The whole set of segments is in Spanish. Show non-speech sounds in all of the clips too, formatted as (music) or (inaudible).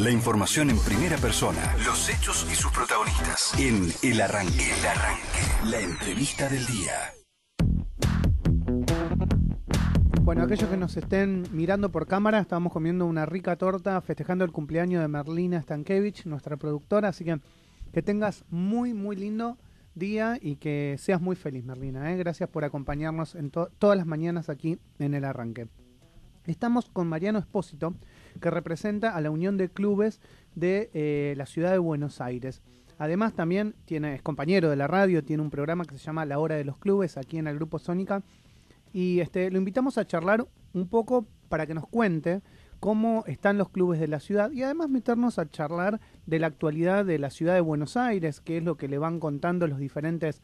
La información en primera persona. Los hechos y sus protagonistas. En El Arranque. El Arranque. La entrevista del día. Bueno, aquellos que nos estén mirando por cámara, estamos comiendo una rica torta festejando el cumpleaños de Merlina Stankevich, nuestra productora. Así que que tengas muy, muy lindo día y que seas muy feliz, Merlina. ¿eh? Gracias por acompañarnos en todas las mañanas aquí en el arranque. Estamos con Mariano Espósito, que representa a la Unión de Clubes de eh, la ciudad de Buenos Aires. Además también tiene, es compañero de la radio, tiene un programa que se llama La Hora de los Clubes aquí en el Grupo Sónica. Y este, lo invitamos a charlar un poco para que nos cuente cómo están los clubes de la ciudad y además meternos a charlar de la actualidad de la ciudad de Buenos Aires, que es lo que le van contando los diferentes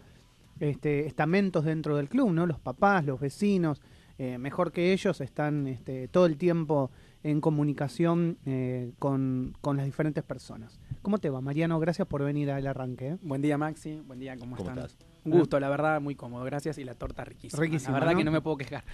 este, estamentos dentro del club, ¿no? Los papás, los vecinos, eh, mejor que ellos, están este, todo el tiempo en comunicación eh, con, las diferentes personas. ¿Cómo te va, Mariano? Gracias por venir al arranque. ¿eh? Buen día, Maxi. Buen día, ¿cómo, Estás? Un ¿Eh? gusto, la verdad, muy cómodo. Gracias y la torta riquísima. la verdad que no me puedo quejar.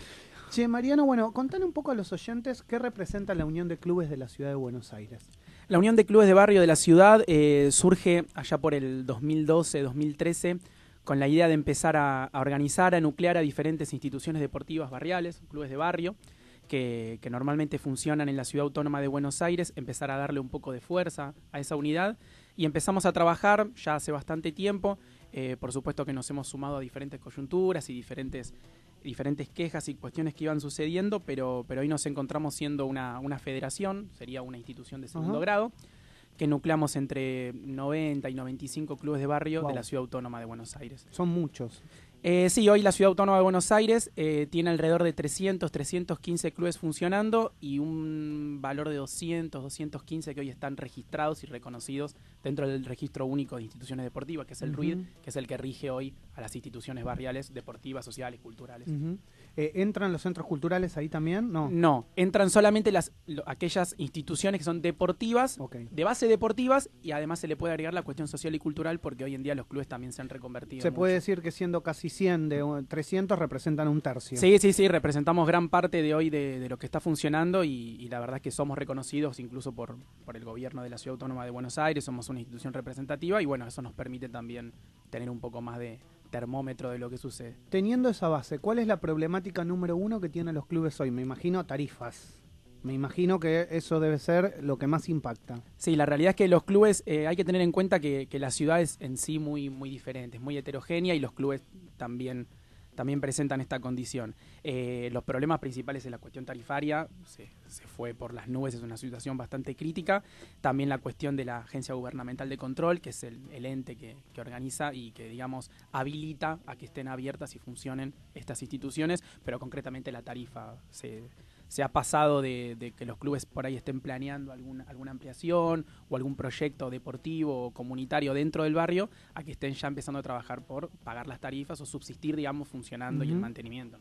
Che, Mariano, bueno, contale un poco a los oyentes qué representa la Unión de Clubes de la Ciudad de Buenos Aires. La Unión de Clubes de Barrio de la Ciudad surge allá por el 2012-2013 con la idea de empezar a organizar, a nuclear a diferentes instituciones deportivas barriales, clubes de barrio que, normalmente funcionan en la ciudad autónoma de Buenos Aires, empezar a darle un poco de fuerza a esa unidad y empezamos a trabajar ya hace bastante tiempo. Eh, por supuesto que nos hemos sumado a diferentes coyunturas y diferentes, diferentes quejas y cuestiones que iban sucediendo, pero, pero hoy nos encontramos siendo una, una federación, sería una institución de segundo grado que nucleamos entre 90 y 95 clubes de barrio de la ciudad autónoma de Buenos Aires. Son muchos. Eh, sí, hoy la Ciudad Autónoma de Buenos Aires eh, tiene alrededor de 300, 315 clubes funcionando y un valor de 200, 215 que hoy están registrados y reconocidos dentro del registro único de instituciones deportivas, que es el RUID, que es el que rige hoy a las instituciones barriales, deportivas, sociales, culturales. Eh, ¿Entran los centros culturales ahí también? No. No, entran solamente las aquellas instituciones que son deportivas, de base deportivas, y además se le puede agregar la cuestión social y cultural porque hoy en día los clubes también se han reconvertido. Se puede decir que siendo casi 100 de 300 representan un tercio. Sí, sí, sí, representamos gran parte de hoy de, lo que está funcionando y, y, la verdad es que somos reconocidos incluso por, por el gobierno de la Ciudad Autónoma de Buenos Aires, somos una institución representativa y bueno, eso nos permite también tener un poco más de, termómetro de lo que sucede. Teniendo esa base, ¿cuál es la problemática número uno que tienen los clubes hoy? Me imagino tarifas. Me imagino que eso debe ser lo que más impacta. Sí, la realidad es que los clubes, eh, hay que tener en cuenta que, la ciudad es en sí muy, muy diferente, es muy heterogénea y los clubes también también presentan esta condición. Eh, los problemas principales es la cuestión tarifaria, se, fue por las nubes, es una situación bastante crítica. También la cuestión de la Agencia Gubernamental de Control, que es el, ente que, que, organiza y que, digamos, habilita a que estén abiertas y funcionen estas instituciones, pero concretamente la tarifa se se ha pasado de, que los clubes por ahí estén planeando alguna, alguna ampliación o algún proyecto deportivo o comunitario dentro del barrio a que estén ya empezando a trabajar por pagar las tarifas o subsistir, digamos, funcionando y el mantenimiento.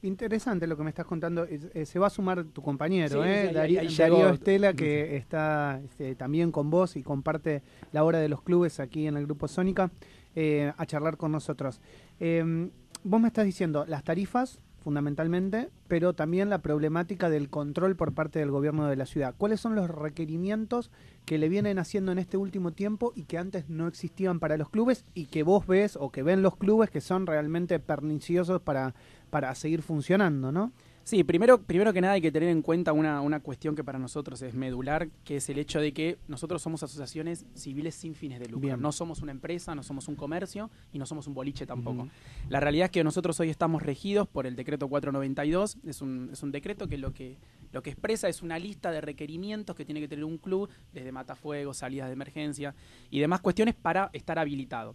Interesante lo que me estás contando. Eh, se va a sumar tu compañero, eh, Darío, Estela, que está este, también con vos y comparte la hora de los clubes aquí en el Grupo Sónica, eh, a charlar con nosotros. Em, vos me estás diciendo, las tarifas fundamentalmente, pero también la problemática del control por parte del gobierno de la ciudad. ¿Cuáles son los requerimientos que le vienen haciendo en este último tiempo y que antes no existían para los clubes y que vos ves o que ven los clubes que son realmente perniciosos para, para seguir funcionando, ¿no? Sí, primero, primero que nada hay que tener en cuenta una, una cuestión que para nosotros es medular, que es el hecho de que nosotros somos asociaciones civiles sin fines de lucro. No somos una empresa, no somos un comercio y no somos un boliche tampoco. La realidad es que nosotros hoy estamos regidos por el decreto 492, es un, es un decreto que lo que lo que expresa es una lista de requerimientos que tiene que tener un club, desde matafuegos, salidas de emergencia y demás cuestiones para estar habilitado.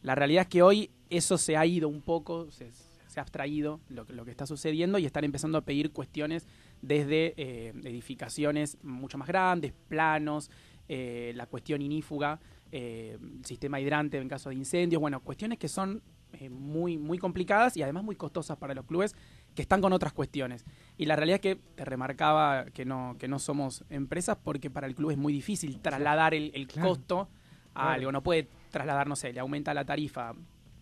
La realidad es que hoy eso se ha ido un poco, se, se ha abstraído lo, que está sucediendo y están empezando a pedir cuestiones desde eh, edificaciones mucho más grandes, planos, eh, la cuestión inífuga, eh, sistema hidrante en caso de incendios, bueno, cuestiones que son muy, muy complicadas y además muy costosas para los clubes que están con otras cuestiones. Y la realidad es que te remarcaba que no, que no somos empresas porque para el club es muy difícil trasladar el, costo a algo, no puede trasladar, no sé, le aumenta la tarifa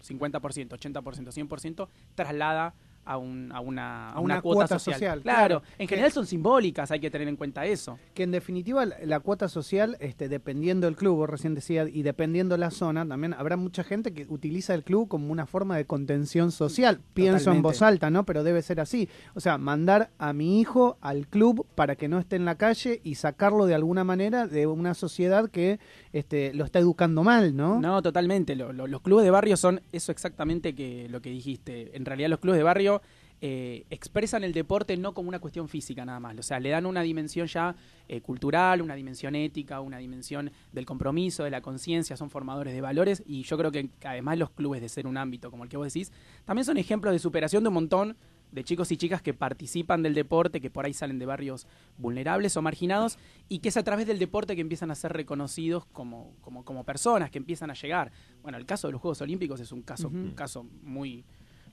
50%, 80%, 100%, traslada a, una, a cuota, social. Claro, en general son simbólicas, hay que tener en cuenta eso. Que en definitiva la, cuota social, este, dependiendo del club, vos recién decía, y dependiendo la zona, también habrá mucha gente que utiliza el club como una forma de contención social. Pienso en voz alta, ¿no? Pero debe ser así. O sea, mandar a mi hijo al club para que no esté en la calle y sacarlo de alguna manera de una sociedad que este, lo está educando mal, ¿no? No, totalmente. los clubes de barrio son eso exactamente que lo que dijiste. En realidad los clubes de barrio eh, expresan el deporte no como una cuestión física nada más, o sea, le dan una dimensión ya eh, cultural, una dimensión ética, una dimensión del compromiso, de la conciencia, son formadores de valores y yo creo que además los clubes de ser un ámbito como el que vos decís, también son ejemplos de superación de un montón de chicos y chicas que participan del deporte, que por ahí salen de barrios vulnerables o marginados, y que es a través del deporte que empiezan a ser reconocidos como, personas, que empiezan a llegar. Bueno, el caso de los Juegos Olímpicos es un un caso muy,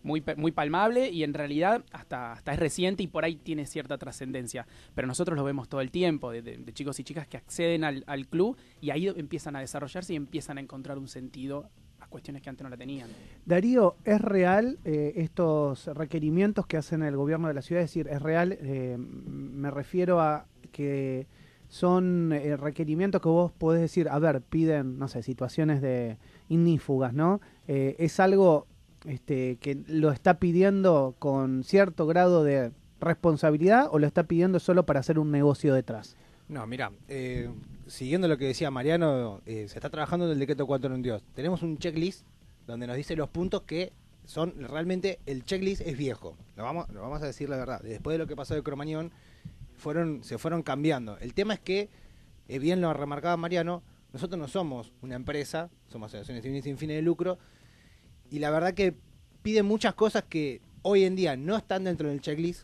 muy, muy palmable y en realidad hasta, hasta es reciente y por ahí tiene cierta trascendencia. Pero nosotros lo vemos todo el tiempo, de, chicos y chicas que acceden al, club y ahí empiezan a desarrollarse y empiezan a encontrar un sentido a cuestiones que antes no la tenían. Darío, ¿es real eh, estos requerimientos que hacen el gobierno de la ciudad? Es decir, ¿es real? Eh, me refiero a que son eh, requerimientos que vos podés decir, a ver, piden, no sé, situaciones de ignífugas, ¿no? es algo este, que lo está pidiendo con cierto grado de responsabilidad o lo está pidiendo solo para hacer un negocio detrás? No, mira, eh, siguiendo lo que decía Mariano, eh, se está trabajando en el decreto dios. Tenemos un checklist donde nos dice los puntos que son realmente el checklist es viejo. Lo vamos, lo vamos a decir la verdad. Después de lo que pasó de Cromañón, fueron, se fueron cambiando. El tema es que, eh, bien lo ha remarcado Mariano, nosotros no somos una empresa, somos asociaciones sin fines de lucro, y la verdad que piden muchas cosas que hoy en día no están dentro del checklist,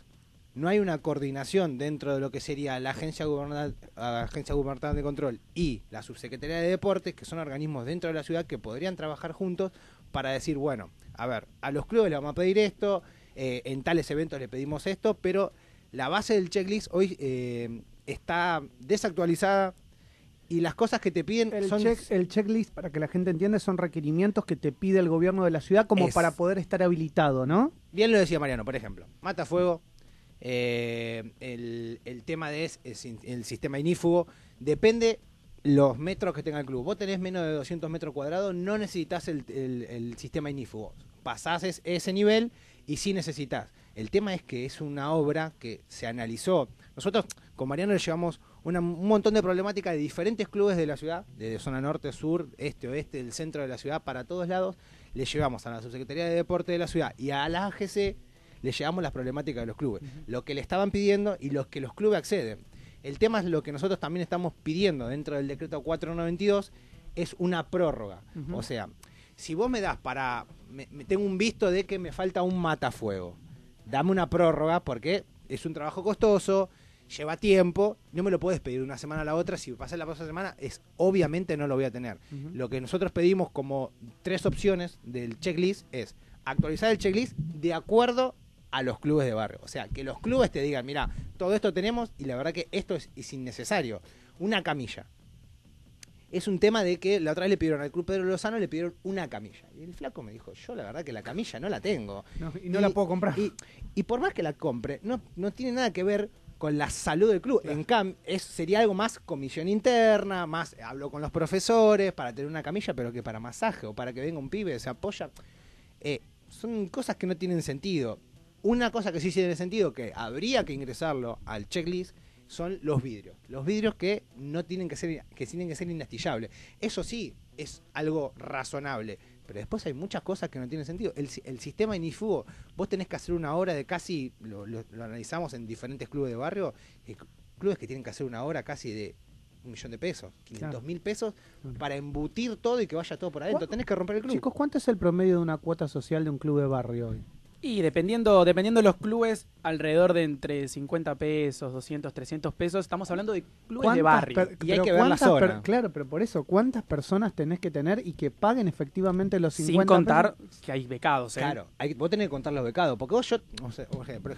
no hay una coordinación dentro de lo que sería la Agencia Gubernamental, Agencia Gubernamental de Control y la Subsecretaría de Deportes, que son organismos dentro de la ciudad que podrían trabajar juntos para decir, bueno, a ver, a los clubes le vamos a pedir esto, eh, en tales eventos le pedimos esto, pero la base del checklist hoy eh, está desactualizada, y las cosas que te piden el son... el checklist, para que la gente entienda, son requerimientos que te pide el gobierno de la ciudad como para poder estar habilitado, ¿no? Bien lo decía Mariano, por ejemplo, matafuego, eh, el, tema de es, el sistema inífugo, depende los metros que tenga el club. Vos tenés menos de 200 metros cuadrados, no necesitas el, sistema inífugo. Pasás ese nivel y sí necesitas. El tema es que es una obra que se analizó. Nosotros con Mariano le llevamos un montón de problemáticas de diferentes clubes de la ciudad, de zona norte, sur, este, oeste, del centro de la ciudad, para todos lados. Le llegamos a la Subsecretaría de Deporte de la ciudad y a la AGC le llegamos las problemáticas de los clubes, lo que le estaban pidiendo y los que los clubes acceden. El tema es lo que nosotros también estamos pidiendo dentro del decreto 492, es una prórroga. O sea, si vos me das para. me tengo un visto de que me falta un matafuego, dame una prórroga porque es un trabajo costoso, lleva tiempo, no me lo puedes pedir una semana a la otra, si pasa la próxima semana, es obviamente no lo voy a tener. Lo que nosotros pedimos como tres opciones del checklist es actualizar el checklist de acuerdo a los clubes de barrio. O sea, que los clubes te digan, mira, todo esto tenemos y la verdad que esto es, innecesario. Una camilla. Es un tema de que la otra vez le pidieron al club Pedro Lozano, le pidieron una camilla. Y el flaco me dijo, yo la verdad que la camilla no la tengo. No, y no la puedo comprar. Y, por más que la compre, no, no tiene nada que ver con la salud del club. En cambio, es, sería algo más comisión interna, más hablo con los profesores para tener una camilla, pero que para masaje o para que venga un pibe, se apoya. Eh, son cosas que no tienen sentido. Una cosa que sí tiene sentido, que habría que ingresarlo al checklist, son los vidrios. Los vidrios que no tienen que ser, que tienen que ser inastillables. Eso sí, es algo razonable pero después hay muchas cosas que no tienen sentido. El, el sistema Inifugo, vos tenés que hacer una hora de casi, lo, analizamos en diferentes clubes de barrio, eh, clubes que tienen que hacer una hora casi de un millón de pesos, 500 mil pesos, para embutir todo y que vaya todo por adentro. Tenés que romper el club. Chicos, ¿cuánto es el promedio de una cuota social de un club de barrio hoy? Y dependiendo, dependiendo de los clubes, alrededor de entre 50 pesos, 200, 300 pesos, estamos hablando de clubes de barrio. y hay que ver la zona. claro, pero por eso, ¿cuántas personas tenés que tener y que paguen efectivamente los 50 Sin contar que hay becados, ¿eh? Claro, hay, vos tenés que contar los becados, porque vos yo,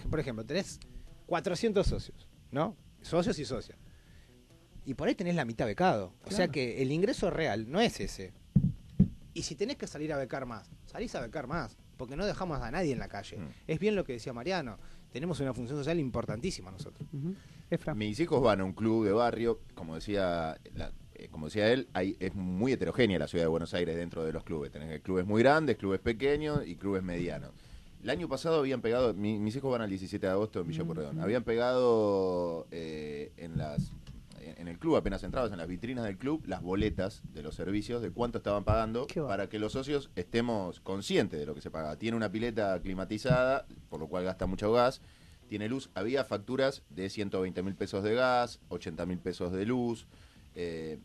por ejemplo, tenés 400 socios, ¿no? Socios y socias. Y por ahí tenés la mitad becado. O sea que el ingreso real no es ese. Y si tenés que salir a becar más, salís a becar más porque no dejamos a nadie en la calle. Mm. Es bien lo que decía Mariano, tenemos una función social importantísima nosotros. Mis hijos van a un club de barrio, como decía eh, como decía él, es muy heterogénea la ciudad de Buenos Aires dentro de los clubes. Tenés clubes muy grandes, clubes pequeños y clubes medianos. El año pasado habían pegado, mis hijos van al 17 de agosto en Villa mm, mm. habían pegado eh, en las club, apenas entrabas en las vitrinas del club, las boletas de los servicios, de cuánto estaban pagando, para que los socios estemos conscientes de lo que se paga. Tiene una pileta climatizada, por lo cual gasta mucho gas, tiene luz. Había facturas de 120 mil pesos de gas, 80 mil pesos de luz. Eh,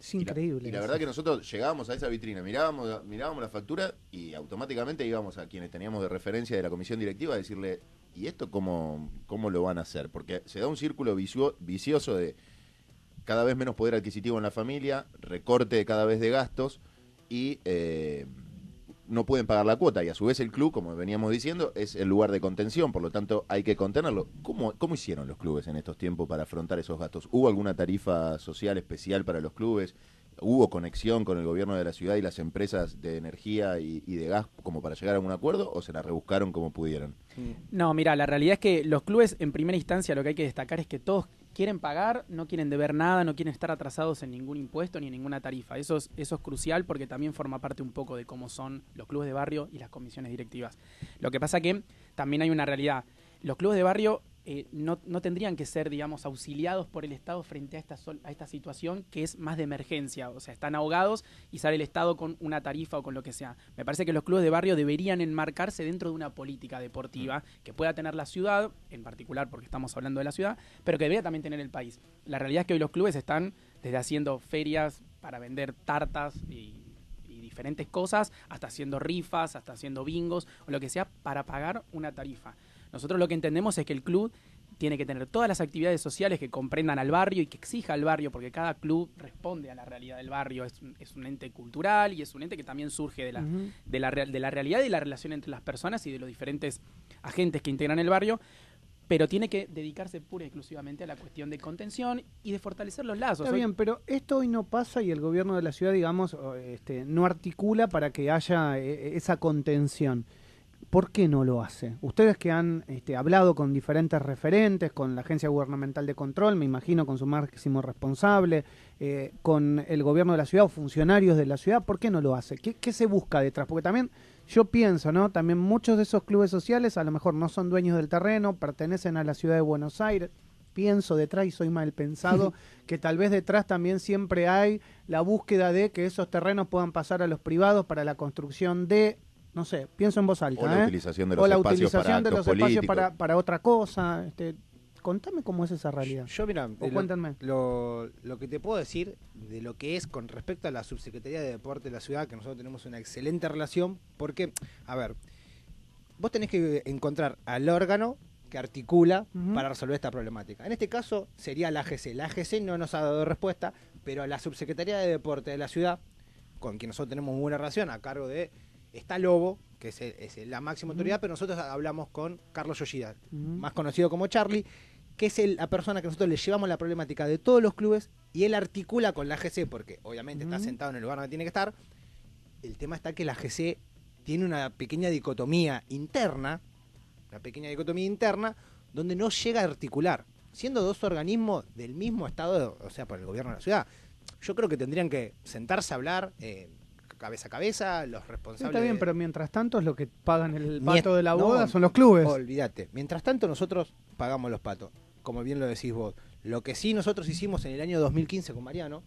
es increíble. Y la, verdad que nosotros llegábamos a esa vitrina, mirábamos, mirábamos la factura y automáticamente íbamos a quienes teníamos de referencia de la comisión directiva a decirle, ¿y esto cómo, cómo lo van a hacer? Porque se da un círculo vicioso de cada vez menos poder adquisitivo en la familia, recorte cada vez de gastos y eh, no pueden pagar la cuota. Y a su vez el club, como veníamos diciendo, es el lugar de contención, por lo tanto hay que contenerlo. ¿Cómo, hicieron los clubes en estos tiempos para afrontar esos gastos? ¿Hubo alguna tarifa social especial para los clubes? ¿Hubo conexión con el gobierno de la ciudad y las empresas de energía y, y de gas como para llegar a un acuerdo o se la rebuscaron como pudieron? No, mira, la realidad es que los clubes en primera instancia lo que hay que destacar es que todos quieren pagar, no quieren deber nada, no quieren estar atrasados en ningún impuesto ni en ninguna tarifa. Eso es, eso es crucial porque también forma parte un poco de cómo son los clubes de barrio y las comisiones directivas. Lo que pasa que también hay una realidad. Los clubes de barrio eh, no, tendrían que ser, digamos, auxiliados por el Estado frente a esta, a esta situación que es más de emergencia. O sea, están ahogados y sale el Estado con una tarifa o con lo que sea. Me parece que los clubes de barrio deberían enmarcarse dentro de una política deportiva mm. que pueda tener la ciudad, en particular porque estamos hablando de la ciudad, pero que debería también tener el país. La realidad es que hoy los clubes están desde haciendo ferias para vender tartas y diferentes cosas, hasta haciendo rifas, hasta haciendo bingos o lo que sea, para pagar una tarifa. Nosotros lo que entendemos es que el club tiene que tener todas las actividades sociales que comprendan al barrio y que exija al barrio, porque cada club responde a la realidad del barrio. Es, un ente cultural y es un ente que también surge de la, de, la, de la realidad y la relación entre las personas y de los diferentes agentes que integran el barrio pero tiene que dedicarse pura y exclusivamente a la cuestión de contención y de fortalecer los lazos. Está bien, pero esto hoy no pasa y el gobierno de la ciudad, digamos, este, no articula para que haya eh, esa contención. ¿Por qué no lo hace? Ustedes que han este, hablado con diferentes referentes, con la Agencia Gubernamental de Control, me imagino con su máximo responsable, eh, con el gobierno de la ciudad o funcionarios de la ciudad, ¿por qué no lo hace? ¿Qué, ¿Qué, se busca detrás? Porque también yo pienso, ¿no? También muchos de esos clubes sociales a lo mejor no son dueños del terreno, pertenecen a la ciudad de Buenos Aires. Pienso detrás y soy mal pensado, (laughs) que tal vez detrás también siempre hay la búsqueda de que esos terrenos puedan pasar a los privados para la construcción de no sé, pienso en voz alta. O la ¿eh? utilización de los, espacios, para para, otra cosa. Este, contame cómo es esa realidad. Yo, mira, cuéntame. Lo, que te puedo decir de lo que es con respecto a la Subsecretaría de Deporte de la ciudad, que nosotros tenemos una excelente relación, porque, a ver, vos tenés que encontrar al órgano que articula para resolver esta problemática. En este caso sería la AGC. La AGC no nos ha dado respuesta, pero la Subsecretaría de Deporte de la ciudad, con quien nosotros tenemos una buena relación, a cargo de está Lobo, que es, la máxima autoridad, pero nosotros hablamos con Carlos Yoshida, más conocido como Charlie, que es la persona que nosotros le llevamos la problemática de todos los clubes y él articula con la GC, porque obviamente está sentado en el lugar donde tiene que estar. El tema está que la GC tiene una pequeña dicotomía interna, una pequeña dicotomía interna, donde no llega a articular, siendo dos organismos del mismo estado, o sea, por el gobierno de la ciudad. Yo creo que tendrían que sentarse a hablar. Eh, cabeza a cabeza, los responsables. está bien, pero mientras tanto es lo que pagan el pato de la boda son los clubes. Olvídate, mientras tanto nosotros pagamos los patos, como bien lo decís vos. Lo que sí nosotros hicimos en el año 2015 con Mariano,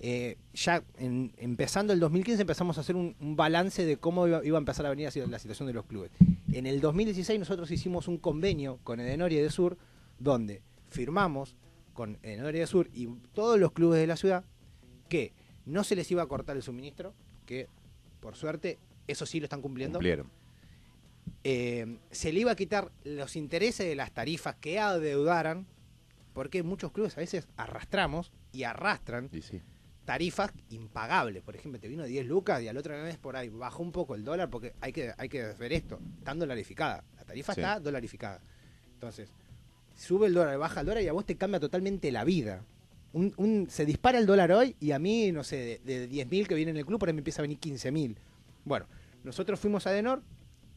eh, ya empezando el 2015 empezamos a hacer un, balance de cómo iba, a empezar a venir la situación de los clubes. En el 2016 nosotros hicimos un convenio con Edenoria y de Sur, donde firmamos con Edenoria de Sur y todos los clubes de la ciudad que no se les iba a cortar el suministro, que por suerte eso sí lo están cumpliendo. Cumplieron. Eh, se le iba a quitar los intereses de las tarifas que adeudaran, porque muchos clubes a veces arrastramos y arrastran tarifas impagables. Por ejemplo, te vino 10 lucas y al otro vez por ahí Baja un poco el dólar, porque hay que, hay que ver esto, Están dolarificada. La tarifa está dolarificada. Entonces, sube el dólar, baja el dólar y a vos te cambia totalmente la vida se dispara el dólar hoy y a mí, no sé, de, 10.000 que viene en el club, por ahí me empieza a venir 15.000. Bueno, nosotros fuimos a Denor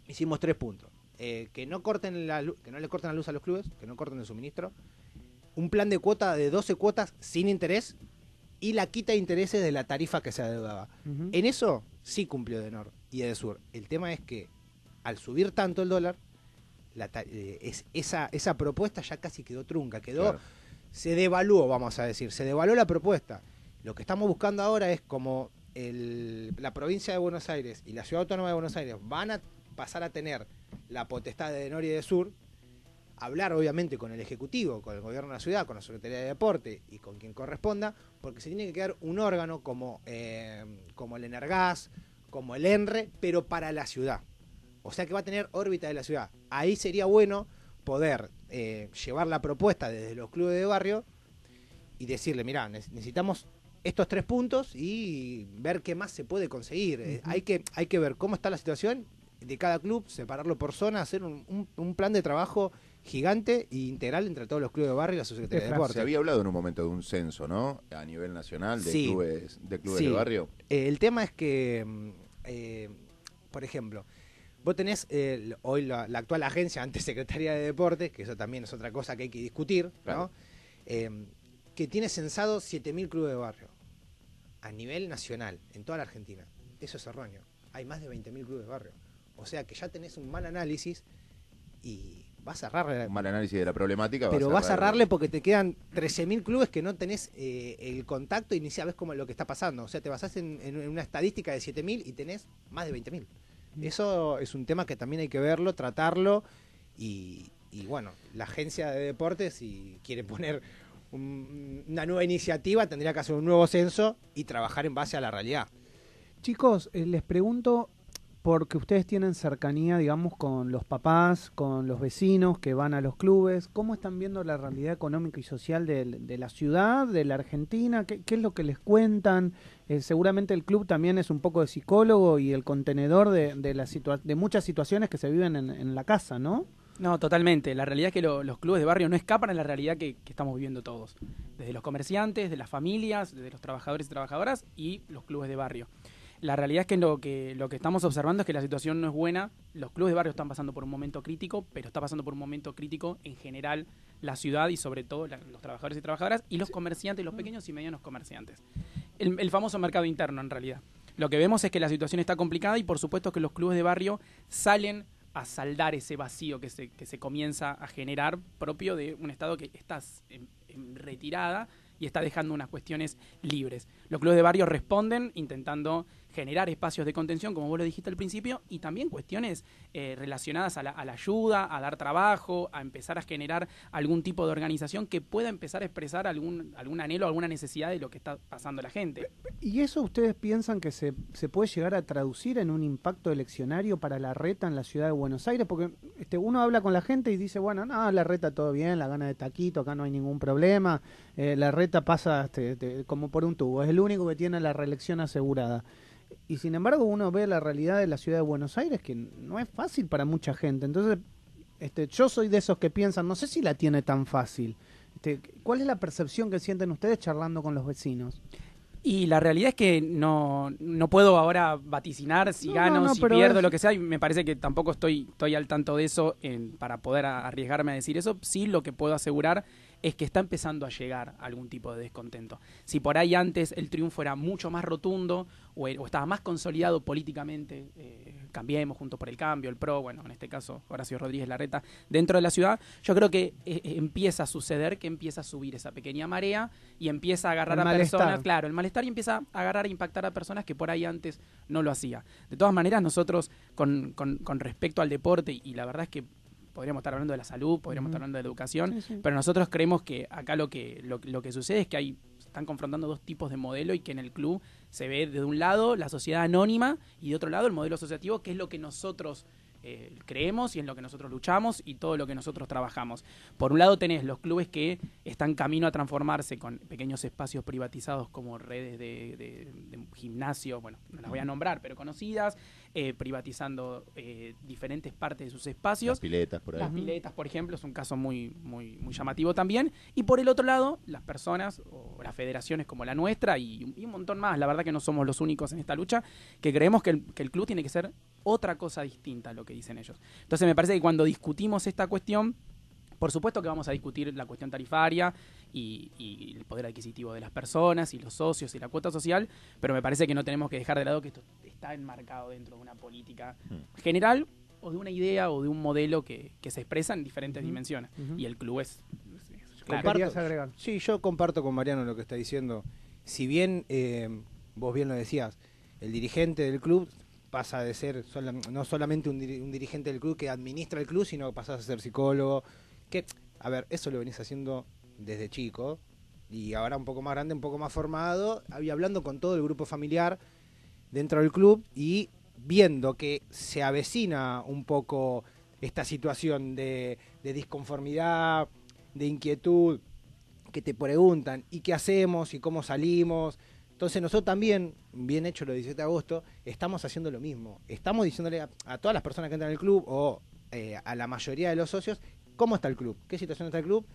hicimos tres puntos. Eh, que, no corten la, que no le corten la luz a los clubes, que no corten el suministro. Un plan de cuota de 12 cuotas sin interés y la quita de intereses de la tarifa que se adeudaba. En eso sí cumplió Denor y Edesur. El tema es que al subir tanto el dólar, eh, esa, esa propuesta ya casi quedó trunca, quedó se devaluó, vamos a decir, se devaluó la propuesta. Lo que estamos buscando ahora es como la provincia de Buenos Aires y la ciudad autónoma de Buenos Aires van a pasar a tener la potestad de Nor y de Sur, hablar obviamente con el Ejecutivo, con el Gobierno de la Ciudad, con la Secretaría de Deporte y con quien corresponda, porque se tiene que crear un órgano como, eh, como el Energas, como el ENRE, pero para la ciudad. O sea que va a tener órbita de la ciudad. Ahí sería bueno poder eh, llevar la propuesta desde los clubes de barrio y decirle, mirá, necesitamos estos tres puntos y ver qué más se puede conseguir. Eh, hay, que, hay que ver cómo está la situación de cada club, separarlo por zona, hacer un, plan de trabajo gigante e integral entre todos los clubes de barrio y la Secretaría de, deporte. Se había hablado en un momento de un censo, ¿no? A nivel nacional de clubes, de, clubes de barrio. Eh, el tema es que, mm, por ejemplo, Vos tenés eh, hoy la, actual agencia, antes Secretaría de Deportes, que eso también es otra cosa que hay que discutir, ¿no? Em, que tiene censado 7.000 clubes de barrio a nivel nacional, en toda la Argentina. Eso es erróneo. Hay más de 20.000 clubes de barrio. O sea que ya tenés un mal análisis y vas a cerrar. Un mal análisis de la problemática. Pero vas a, cerrarle porque te quedan 13.000 clubes que no tenés eh, el contacto y ni sabes cómo lo que está pasando. O sea, te basás en, en una estadística de 7.000 y tenés más de 20.000. Eso es un tema que también hay que verlo, tratarlo y, bueno, la agencia de deportes si quiere poner una nueva iniciativa tendría que hacer un nuevo censo y trabajar en base a la realidad. Chicos, eh, les pregunto porque ustedes tienen cercanía, digamos, con los papás, con los vecinos que van a los clubes. ¿Cómo están viendo la realidad económica y social de, la ciudad, de la Argentina? ¿Qué, es lo que les cuentan? Eh, seguramente el club también es un poco de psicólogo y el contenedor de, de muchas situaciones que se viven en, la casa, ¿no? No, totalmente. La realidad es que los clubes de barrio no escapan a la realidad que, que estamos viviendo todos. Desde los comerciantes, de las familias, de los trabajadores y trabajadoras y los clubes de barrio. La realidad es que lo, que lo que estamos observando es que la situación no es buena. Los clubes de barrio están pasando por un momento crítico, pero está pasando por un momento crítico en general la ciudad y sobre todo los trabajadores y trabajadoras y los comerciantes, los pequeños y medianos comerciantes. El, famoso mercado interno en realidad. Lo que vemos es que la situación está complicada y por supuesto que los clubes de barrio salen a saldar ese vacío que se, comienza a generar propio de un Estado que está en, retirada y está dejando unas cuestiones libres. Los clubes de barrio responden intentando generar espacios de contención, como vos lo dijiste al principio, y también cuestiones eh, relacionadas a la, ayuda, a dar trabajo, a empezar a generar algún tipo de organización que pueda empezar a expresar algún, algún anhelo, alguna necesidad de lo que está pasando la gente. ¿Y eso ustedes piensan que se, se puede llegar a traducir en un impacto eleccionario para la reta en la ciudad de Buenos Aires? Porque este, uno habla con la gente y dice, bueno, no, la reta todo bien, la gana de taquito, acá no hay ningún problema, eh, la reta pasa este, como por un tubo, es el único que tiene la reelección asegurada. Y sin embargo uno ve la realidad de la ciudad de Buenos Aires que no es fácil para mucha gente. Entonces, este, yo soy de esos que piensan, no sé si la tiene tan fácil. Este, ¿Cuál es la percepción que sienten ustedes charlando con los vecinos? Y la realidad es que no, no puedo ahora vaticinar si gano, si pierdo, lo que sea. Y me parece que tampoco estoy, estoy al tanto de eso en, para poder arriesgarme a decir eso. Sí, lo que puedo asegurar es que está empezando a llegar algún tipo de descontento. Si por ahí antes el triunfo era mucho más rotundo o, er, estaba más consolidado políticamente, eh, cambiemos junto por el cambio, el PRO, bueno, en este caso Horacio Rodríguez Larreta, dentro de la ciudad, yo creo que eh, eh, empieza a suceder que empieza a subir esa pequeña marea y empieza a agarrar a personas, claro, el malestar y empieza a agarrar e impactar a personas que por ahí antes no lo hacía. De todas maneras, nosotros con respecto al deporte, y la verdad es que podríamos estar hablando de la salud, podríamos estar hablando de educación, pero nosotros creemos que acá lo que, lo que sucede es que hay están confrontando dos tipos de modelo y que en el club se ve de un lado la sociedad anónima y de otro lado el modelo asociativo, que es lo que nosotros eh, creemos y en lo que nosotros luchamos y todo lo que nosotros trabajamos. Por un lado tenés los clubes que están camino a transformarse con pequeños espacios privatizados como redes de, gimnasio, bueno, no las voy a nombrar, pero conocidas, eh, privatizando eh, diferentes partes de sus espacios. Las piletas, por ejemplo. Las piletas, por ejemplo, es un caso muy, muy, muy llamativo también. Y por el otro lado, las personas o las federaciones como la nuestra y, un montón más, la verdad que no somos los únicos en esta lucha, que creemos que el club tiene que ser otra cosa distinta a lo que dicen ellos. Entonces me parece que cuando discutimos esta cuestión, por supuesto que vamos a discutir la cuestión tarifaria y, el poder adquisitivo de las personas y los socios y la cuota social, pero me parece que no tenemos que dejar de lado que esto está enmarcado dentro de una política mm. general o de una idea o de un modelo que, se expresa en diferentes dimensiones. Y el club es... agregar? Sí, yo comparto con Mariano lo que está diciendo. Si bien, eh, vos bien lo decías, el dirigente del club pasa de ser no solamente un, dirigente del club que administra el club, sino que pasas a ser psicólogo. Que, a ver, eso lo venís haciendo desde chico y ahora un poco más grande, un poco más formado, Había hablando con todo el grupo familiar dentro del club y viendo que se avecina un poco esta situación de disconformidad, de inquietud, que te preguntan, ¿y qué hacemos? ¿Y cómo salimos? Entonces nosotros también, bien hecho lo 17 de agosto, estamos haciendo lo mismo. Estamos diciéndole a, todas las personas que entran al club o eh, a la mayoría de los socios cómo está el club, qué situación está el club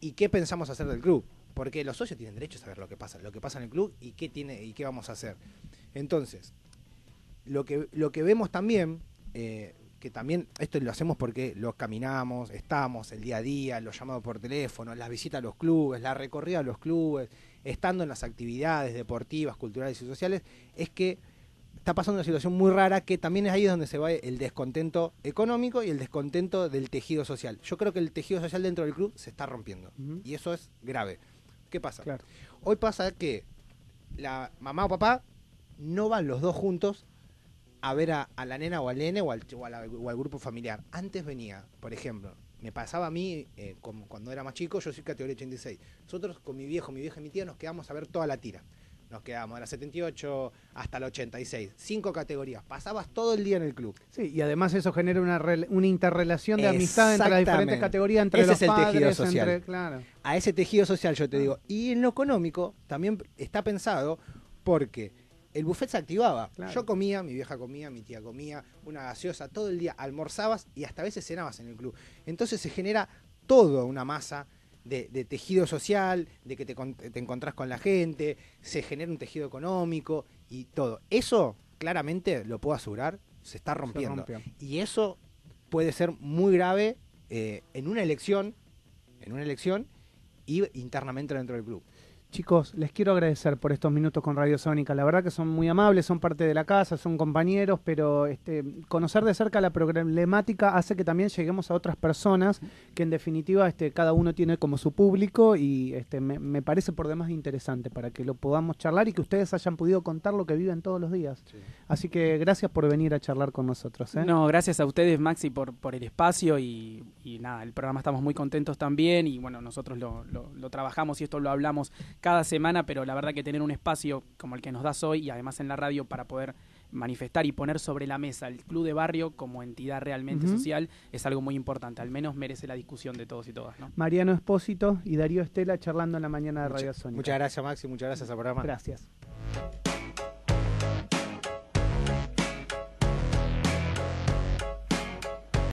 y qué pensamos hacer del club. Porque los socios tienen derecho a saber lo que pasa, lo que pasa en el club y qué tiene y qué vamos a hacer. Entonces, lo que, lo que vemos también, eh, que también esto lo hacemos porque lo caminamos, estamos el día a día, los llamados por teléfono, las visitas a los clubes, la recorrida a los clubes, estando en las actividades deportivas, culturales y sociales, es que está pasando una situación muy rara que también es ahí donde se va el descontento económico y el descontento del tejido social. Yo creo que el tejido social dentro del club se está rompiendo y eso es grave. ¿Qué pasa? Hoy pasa que la mamá o papá no van los dos juntos a ver a, la nena o al nene o al, o, al, grupo familiar. Antes venía, por ejemplo, me pasaba a mí, eh, como cuando era más chico, yo soy categoría 86. Nosotros con mi viejo, mi vieja y mi tía nos quedamos a ver toda la tira. Nos quedamos de la 78 hasta la 86. Cinco categorías. Pasabas todo el día en el club. Sí, y además eso genera una, interrelación de amistad entre las diferentes categorías, entre los padres, A ese tejido social yo te ah. digo. Y en lo económico también está pensado porque el buffet se activaba. Yo comía, mi vieja comía, mi tía comía, una gaseosa, todo el día almorzabas y hasta a veces cenabas en el club. Entonces se genera toda una masa de, tejido social, de que te, te, encontrás con la gente, se genera un tejido económico y todo. Eso, claramente, lo puedo asegurar, se está rompiendo. y eso puede ser muy grave eh, en una elección, en una elección y internamente dentro del club. Chicos, les quiero agradecer por estos minutos con Radio Sónica. La verdad que son muy amables, son parte de la casa, son compañeros, pero este, conocer de cerca la problemática hace que también lleguemos a otras personas que en definitiva este, cada uno tiene como su público y este, me, parece por demás interesante para que lo podamos charlar y que ustedes hayan podido contar lo que viven todos los días. Así que gracias por venir a charlar con nosotros. ¿eh? No, gracias a ustedes Maxi por, el espacio y, nada, el programa estamos muy contentos también y bueno, nosotros lo trabajamos y esto lo hablamos cada semana, pero la verdad que tener un espacio como el que nos das hoy y además en la radio para poder manifestar y poner sobre la mesa el club de barrio como entidad realmente social es algo muy importante, al menos merece la discusión de todos y todas. Mariano Espósito y Darío Estela charlando en la mañana de Radio Sónica. Muchas gracias Maxi, muchas gracias al programa. Gracias.